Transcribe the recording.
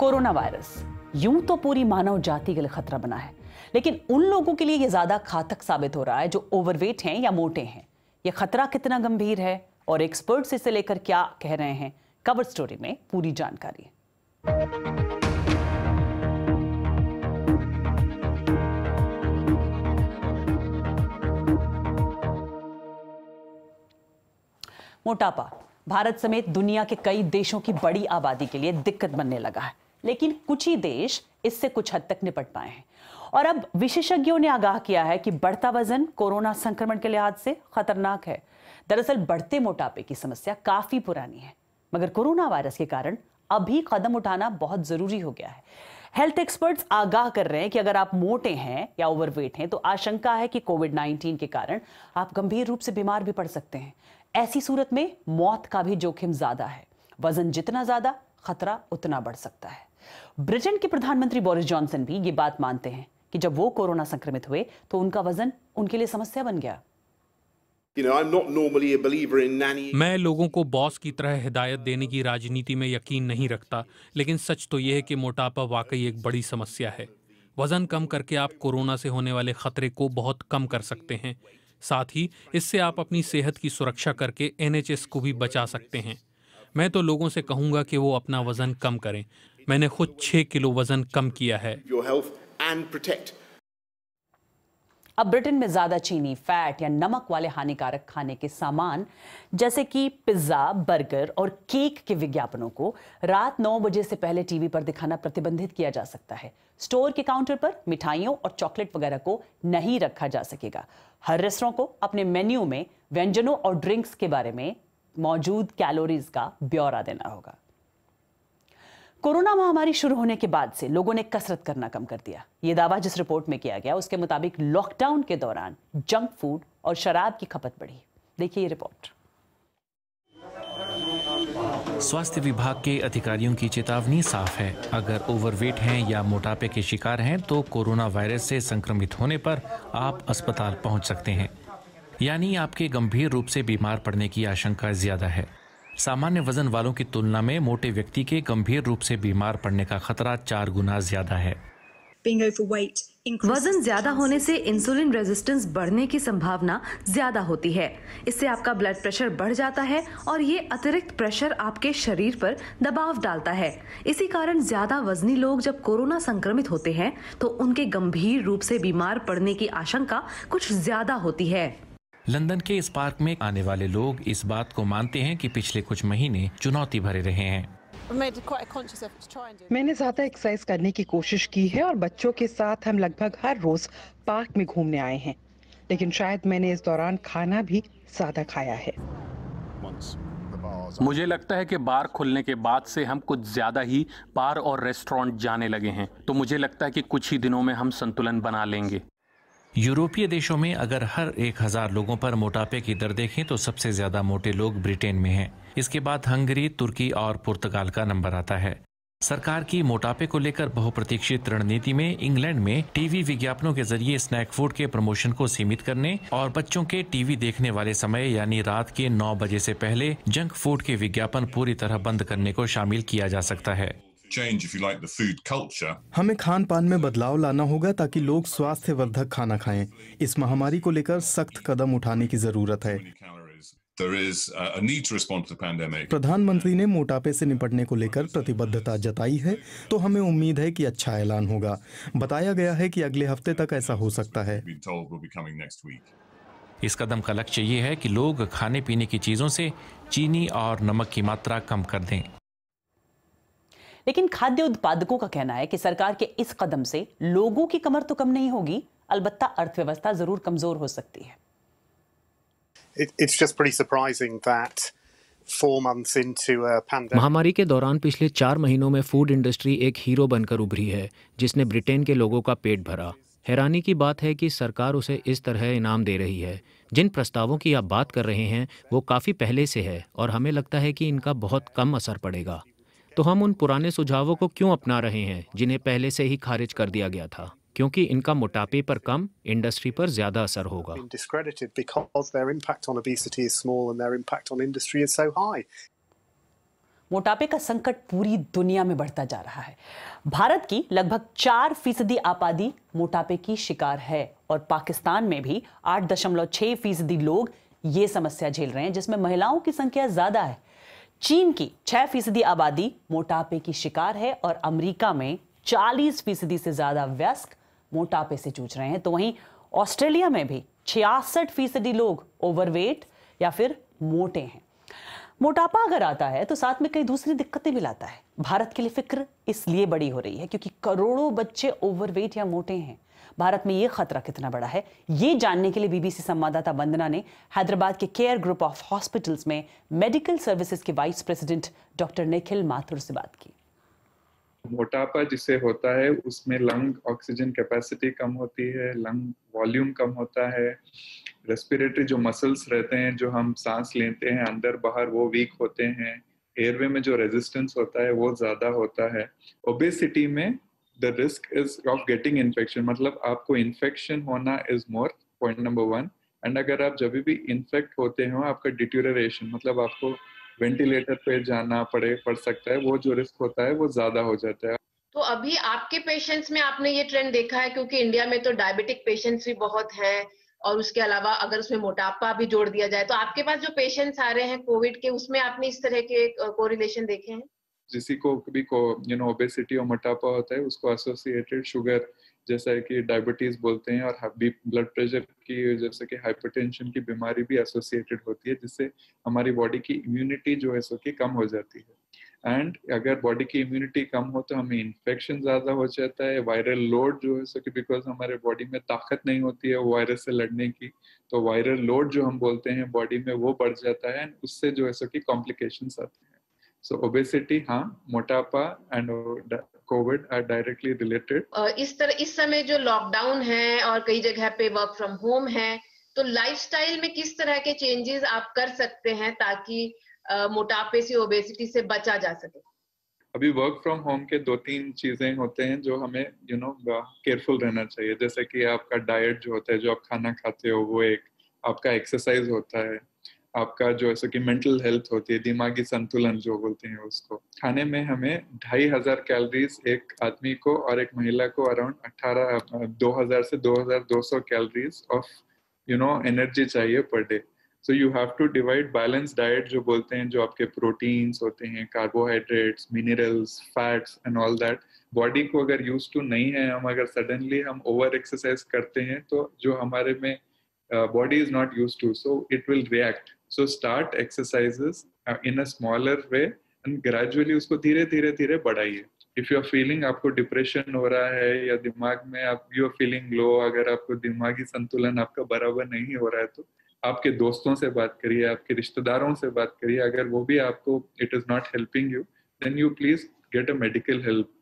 Corona virus यूं तो पूरी मानव जाति के लिए खतरा बना है लेकिन उन लोगों के लिए यह ज्यादा घातक साबित हो रहा है जो ओवरवेट हैं या मोटे हैं यह खतरा कितना गंभीर है और एक्सपर्ट्स इसे लेकर क्या कह रहे हैं कवर स्टोरी में पूरी जानकारी मोटापा भारत समेत दुनिया के कई देशों की बड़ी आबादी के लिए दिक्कत बनने लगा है लेकिन कुछ ही देश इससे कुछ हद तक निपट पाए हैं और अब विशेषज्ञों ने आगाह किया है कि बढ़ता वजन कोरोना संक्रमण के लिहाज से खतरनाक है दरअसल बढ़ते मोटापे की समस्या काफी पुरानी है मगर कोरोना वायरस के कारण अभी कदम उठाना बहुत जरूरी हो गया है हेल्थ एक्सपर्ट्स आगाह कर रहे हैं कि अगर आप मोटे हैं या ओवरवेट हैं तो आशंका है कि कोविड 19 के कारण आप गंभीर रूप से बीमार भी पड़ सकते हैं ऐसी सूरत में मौत का भी जोखिम ज्यादा है वजन जितना ज्यादा खतरा उतना बढ़ सकता है ब्रिटेन के प्रधानमंत्री बोरिस जॉनसन भी ये बात मानते हैं कि जब वो कोरोना संक्रमित हुए तो उनका वजन उनके लिए समस्या बन गया मैं लोगों को बॉस की तरह हिदायत देने की राजनीति में यकीन नहीं रखता लेकिन सच तो यह है कि मोटापा वाकई एक बड़ी समस्या है वजन कम करके आप कोरोना से होने वाले खतरे को बहुत कम कर सकते हैं साथ ही इससे आप अपनी सेहत की सुरक्षा करके एनएचएस को भी बचा सकते हैं मैं तो लोगों से कहूंगा कि वो अपना वजन कम करें मैंने खुद छह किलो वजन कम किया है अब ब्रिटेन में ज़्यादा चीनी फैट या नमक वाले हानिकारक खाने के सामान जैसे कि पिज़्ज़ा बर्गर और केक के विज्ञापनों को रात 9 बजे से पहले टीवी पर दिखाना प्रतिबंधित किया जा सकता है स्टोर के काउंटर पर मिठाइयों और चॉकलेट वगैरह को नहीं रखा जा सकेगा हर रेस्टोरों को अपने मेन्यू में व्यंजनों और ड्रिंक्स के बारे में मौजूद कैलोरीज का ब्यौरा देना होगा कोरोना महामारी शुरू होने के बाद से लोगों ने कसरत करना कम कर दिया ये दावा जिस रिपोर्ट में किया गया उसके मुताबिक लॉकडाउन के दौरान जंक फूड और शराब की खपत बढ़ी देखिए ये रिपोर्ट स्वास्थ्य विभाग के अधिकारियों की चेतावनी साफ है अगर ओवरवेट हैं या मोटापे के शिकार हैं तो कोरोना वायरस से संक्रमित होने पर आप अस्पताल पहुंच सकते हैं यानी आपके गंभीर रूप से बीमार पड़ने की आशंका ज्यादा है सामान्य वजन वालों की तुलना में मोटे व्यक्ति के गंभीर रूप से बीमार पड़ने का खतरा चार गुना ज्यादा है वजन ज्यादा होने से इंसुलिन रेजिस्टेंस बढ़ने की संभावना ज्यादा होती है इससे आपका ब्लड प्रेशर बढ़ जाता है और ये अतिरिक्त प्रेशर आपके शरीर पर दबाव डालता है इसी कारण ज्यादा वजनी लोग जब कोरोना संक्रमित होते हैं तो उनके गंभीर रूप से बीमार पड़ने की आशंका कुछ ज्यादा होती है लंदन के इस पार्क में आने वाले लोग इस बात को मानते हैं कि पिछले कुछ महीने चुनौती भरे रहे हैं मैंने ज्यादा एक्सरसाइज करने की कोशिश की है और बच्चों के साथ हम लगभग हर रोज पार्क में घूमने आए हैं लेकिन शायद मैंने इस दौरान खाना भी ज्यादा खाया है मुझे लगता है कि बार खुलने के बाद से हम कुछ ज़्यादा ही बार और रेस्टोरेंट जाने लगे हैं तो मुझे लगता है कि कुछ ही दिनों में हम संतुलन बना लेंगे यूरोपीय देशों में अगर हर एक हजार लोगों पर मोटापे की दर देखें तो सबसे ज्यादा मोटे लोग ब्रिटेन में हैं इसके बाद हंगरी तुर्की और पुर्तगाल का नंबर आता है सरकार की मोटापे को लेकर बहुप्रतीक्षित रणनीति में इंग्लैंड में टीवी विज्ञापनों के जरिए स्नैक फूड के प्रमोशन को सीमित करने और बच्चों के टीवी देखने वाले समय यानी रात के 9 बजे से पहले जंक फूड के विज्ञापन पूरी तरह बंद करने को शामिल किया जा सकता है हमें खान पान में बदलाव लाना होगा ताकि लोग स्वास्थ्य वर्धक खाना खाएं। इस महामारी को लेकर सख्त कदम उठाने की जरूरत है प्रधानमंत्री ने मोटापे से निपटने को लेकर प्रतिबद्धता जताई है तो हमें उम्मीद है कि अच्छा ऐलान होगा बताया गया है कि अगले हफ्ते तक ऐसा हो सकता है इस कदम का लक्ष्य ये है कि लोग खाने पीने की चीज़ों से चीनी और नमक की मात्रा कम कर दें लेकिन खाद्य उत्पादकों का कहना है कि सरकार के इस कदम से लोगों की कमर तो कम नहीं होगी अलबत्ता अर्थव्यवस्था जरूर कमजोर हो सकती है महामारी के दौरान पिछले चार महीनों में फूड इंडस्ट्री एक हीरो बनकर उभरी है जिसने ब्रिटेन के लोगों का पेट भरा हैरानी की बात है कि सरकार उसे इस तरह इनाम दे रही है जिन प्रस्तावों की आप बात कर रहे हैं वो काफ़ी पहले से है और हमें लगता है कि इनका बहुत कम असर पड़ेगा तो हम उन पुराने सुझावों को क्यों अपना रहे हैं जिन्हें पहले से ही खारिज कर दिया गया था क्योंकि इनका मोटापे पर कम इंडस्ट्री पर ज्यादा असर होगा मोटापे का संकट पूरी दुनिया में बढ़ता जा रहा है भारत की लगभग चार फीसदी आबादी मोटापे की शिकार है और पाकिस्तान में भी आठ दशमलव छह फीसदी लोग ये समस्या झेल रहे हैं जिसमें महिलाओं की संख्या ज्यादा है चीन की छह फीसदी आबादी मोटापे की शिकार है और अमेरिका में चालीस फीसदी से ज्यादा व्यस्क मोटापे से जूझ रहे हैं तो वहीं ऑस्ट्रेलिया में भी छियासठ फीसदी लोग ओवरवेट या फिर मोटे हैं मोटापा अगर आता है तो साथ में कई दूसरी दिक्कतें भी लाता है भारत के लिए फिक्र इसलिए बड़ी हो रही है क्योंकि करोड़ों बच्चे ओवरवेट या मोटे हैं भारत में ये खतरा कितना बड़ा है ये जानने के लिए बीबीसी संवाददाता वंदना ने हैदराबाद के केयर ग्रुप ऑफ हॉस्पिटल्स में मेडिकल सर्विसेज के vice president doctor Nikhil Mathur से बात की मोटापा जिसे होता है उसमें लंग ऑक्सीजन कैपेसिटी कम होती है लंग वॉल्यूम कम होता है रेस्पिरेटरी जो मसल्स रहते हैं जो हम सांस लेते हैं अंदर बाहर वो वीक होते हैं एयरवे में जो रेजिस्टेंस होता है वो ज्यादा होता है ओबेसिटी में the risk is of getting infection मतलब आपको इन्फेक्शन होना is more point number one and अगर आप जब भी इन्फेक्ट होते हो आपका डिट्यूरेशन मतलब आपको वेंटिलेटर पे जाना पड़े पड़ सकता है वो जो रिस्क होता है वो ज्यादा हो जाता है तो अभी आपके पेशेंट्स में आपने ये ट्रेंड देखा है क्योंकि इंडिया में तो डायबिटिक पेशेंट्स भी बहुत हैं और उसके अलावा अगर उसमें मोटापा भी जोड़ दिया जाए तो आपके पास जो पेशेंट्स आ रहे हैं कोविड के उसमें आपने इस तरह के कोरिलेशन देखे हैं जिसी को भी को यू नो ओबेसिटी और मोटापा होता है उसको एसोसिएटेड शुगर जैसा कि डायबिटीज बोलते हैं और ब्लड प्रेशर की जैसे कि हाइपरटेंशन की बीमारी भी एसोसिएटेड होती है जिससे हमारी बॉडी की इम्यूनिटी जो है सो कि कम हो जाती है एंड अगर बॉडी की इम्यूनिटी कम हो तो हमें इन्फेक्शन ज़्यादा हो जाता है वायरल लोड जो है सो कि बिकॉज हमारे बॉडी में ताकत नहीं होती है वायरस से लड़ने की तो वायरल लोड जो हम बोलते हैं बॉडी में वो बढ़ जाता है एंड उससे जो है सो कि कॉम्प्लिकेशन आते हैं So obesity, हाँ, मोटापा and covid are directly related इस तरह इस समय जो लॉकडाउन है और कई जगह पे वर्क फ्रॉम होम है तो लाइफस्टाइल में किस तरह के चेंजेस आप कर सकते हैं ताकि मोटापे से ओबेसिटी से बचा जा सके अभी वर्क फ्रॉम होम के दो तीन चीजें होते हैं जो हमें यू नो केयरफुल रहना चाहिए जैसे कि आपका डाइट जो होता है जो आप खाना खाते हो वो एक आपका एक्सरसाइज होता है आपका जो ऐसा कि मेंटल हेल्थ होती है दिमागी संतुलन जो बोलते हैं उसको खाने में हमें ढाई हजार कैलोरीज एक आदमी को और एक महिला को अराउंड अठारह दो हजार से दो हजार दो सौ calories of you know energy चाहिए per day so you have to divide balance diet जो बोलते हैं जो आपके प्रोटीन्स होते हैं carbohydrates minerals fats and all that body को अगर यूज टू नहीं है हम अगर सडनली हम ओवर एक्सरसाइज करते हैं तो जो हमारे में body is not used to so it will react so start exercises in a smaller way and gradually उसको धीरे धीरे धीरे बढ़ाइए इफ यू आर फीलिंग आपको डिप्रेशन हो रहा है या दिमाग में आप यू आर फीलिंग लो अगर आपको दिमागी संतुलन आपका बराबर नहीं हो रहा है तो आपके दोस्तों से बात करिए आपके रिश्तेदारों से बात करिए अगर वो भी आपको it is not helping you then you please get a medical help